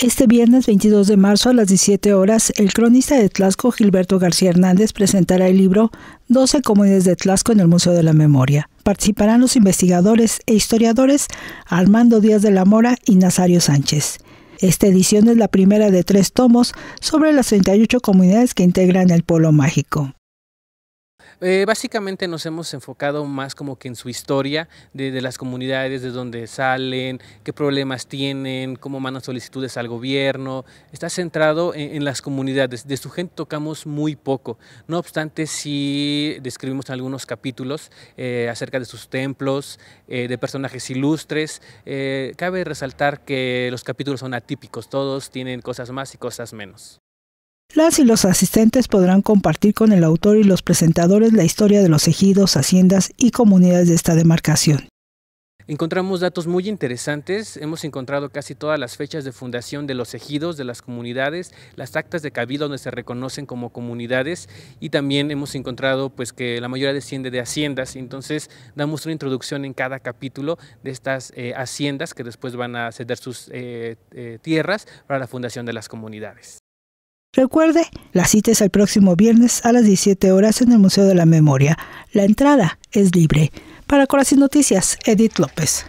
Este viernes 22 de marzo a las 17 horas, el cronista de Tlasco Gilberto García Hernández presentará el libro 12 comunidades de Tlasco en el Museo de la Memoria. Participarán los investigadores e historiadores Armando Díaz de la Mora y Nazario Sánchez. Esta edición es la primera de tres tomos sobre las 38 comunidades que integran el Polo Mágico. Eh, básicamente nos hemos enfocado más como que en su historia de, las comunidades, de dónde salen, qué problemas tienen, cómo mandan solicitudes al gobierno. Está centrado en, las comunidades. De su gente tocamos muy poco. No obstante, sí describimos algunos capítulos eh, acerca de sus templos, eh, de personajes ilustres. cabe resaltar que los capítulos son atípicos, todos tienen cosas más y cosas menos. Las y los asistentes podrán compartir con el autor y los presentadores la historia de los ejidos, haciendas y comunidades de esta demarcación. Encontramos datos muy interesantes, hemos encontrado casi todas las fechas de fundación de los ejidos, de las comunidades, las actas de cabildo donde se reconocen como comunidades y también hemos encontrado pues, que la mayoría desciende de haciendas, entonces damos una introducción en cada capítulo de estas eh, haciendas que después van a ceder sus eh, eh, tierras para la fundación de las comunidades. Recuerde, la cita es el próximo viernes a las 17 horas en el Museo de la Memoria. La entrada es libre. Para Corazón Noticias, Edith López.